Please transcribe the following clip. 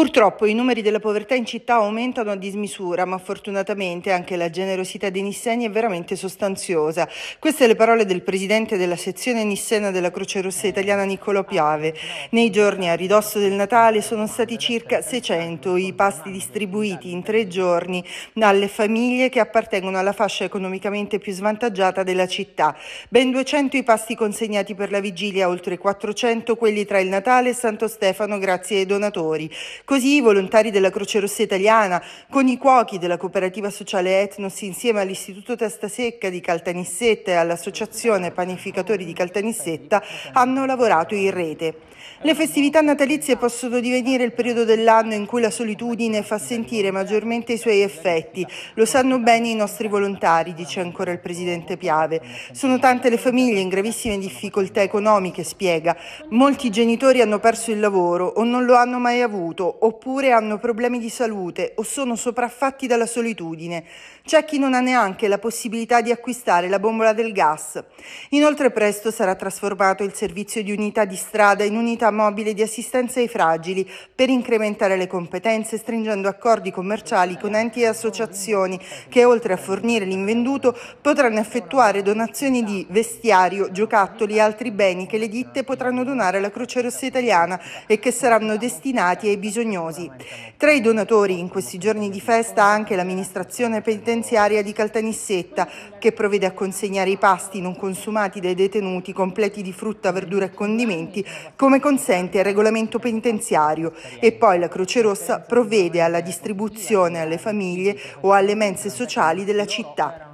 Purtroppo i numeri della povertà in città aumentano a dismisura, ma fortunatamente anche la generosità dei nisseni è veramente sostanziosa. Queste le parole del presidente della sezione nissena della Croce Rossa Italiana Niccolò Piave. Nei giorni a ridosso del Natale sono stati circa 600 i pasti distribuiti in tre giorni dalle famiglie che appartengono alla fascia economicamente più svantaggiata della città. Ben 200 i pasti consegnati per la vigilia, oltre 400 quelli tra il Natale e Santo Stefano grazie ai donatori. Così i volontari della Croce Rossa Italiana, con i cuochi della cooperativa sociale Etnos insieme all'Istituto Testa Secca di Caltanissetta e all'Associazione Panificatori di Caltanissetta, hanno lavorato in rete. Le festività natalizie possono divenire il periodo dell'anno in cui la solitudine fa sentire maggiormente i suoi effetti. Lo sanno bene i nostri volontari, dice ancora il presidente Piave. Sono tante le famiglie in gravissime difficoltà economiche, spiega. Molti genitori hanno perso il lavoro o non lo hanno mai avuto oppure hanno problemi di salute o sono sopraffatti dalla solitudine. C'è chi non ha neanche la possibilità di acquistare la bombola del gas. Inoltre presto sarà trasformato il servizio di unità di strada in unità mobile di assistenza ai fragili per incrementare le competenze stringendo accordi commerciali con enti e associazioni che oltre a fornire l'invenduto potranno effettuare donazioni di vestiario, giocattoli e altri beni che le ditte potranno donare alla Croce Rossa Italiana e che saranno destinati ai bisogni bisognosi. Tra i donatori in questi giorni di festa anche l'amministrazione penitenziaria di Caltanissetta che provvede a consegnare i pasti non consumati dai detenuti completi di frutta, verdura e condimenti come consente il regolamento penitenziario e poi la Croce Rossa provvede alla distribuzione alle famiglie o alle mense sociali della città.